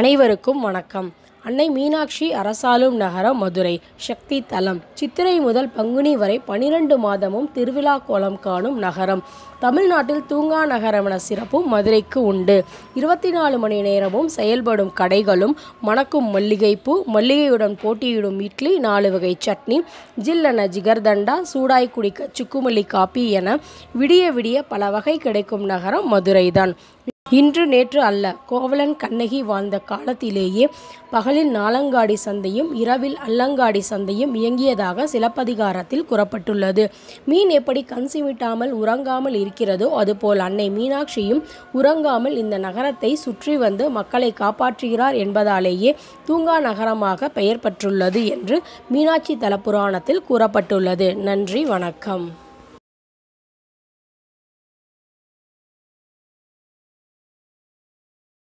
அனைவருக்கும் வணக்கம் அன்னை மீனாட்சி அரசாளும் நகரம் மதுரை சக்தி தலம் சித்திரை முதல் பங்குனி வரை பனிரெண்டு மாதமும் திருவிழா கோலம் காணும் நகரம் தமிழ்நாட்டில் தூங்கா நகரமென சிறப்பும் மதுரைக்கு உண்டு இருபத்தி நாலு மணி நேரமும் செயல்படும் கடைகளும் மணக்கும் மல்லிகைப்பூ மல்லிகையுடன் போட்டியிடும் இட்லி நாலு வகை சட்னி ஜில்லென ஜிகர்தண்டா சூடாய் குடிக்க சுக்குமல்லி காப்பி என விடிய விடிய பல வகை கிடைக்கும் நகரம் மதுரைதான் இன்று நேற்று அல்ல கோவலன் கண்ணகி வாழ்ந்த காலத்திலேயே பகலில் நாலங்காடி சந்தையும் இரவில் அல்லங்காடி சந்தையும் இயங்கியதாக சிலப்பதிகாரத்தில் கூறப்பட்டுள்ளது மீன் எப்படி கன்சிமிட்டாமல் உறங்காமல் இருக்கிறதோ அதுபோல் அன்னை மீனாட்சியும் உறங்காமல் இந்த நகரத்தை சுற்றி வந்து மக்களை காப்பாற்றுகிறார் என்பதாலேயே தூங்கா நகரமாக பெயர் பெற்றுள்ளது என்று மீனாட்சி தலப்புராணத்தில் கூறப்பட்டுள்ளது நன்றி வணக்கம்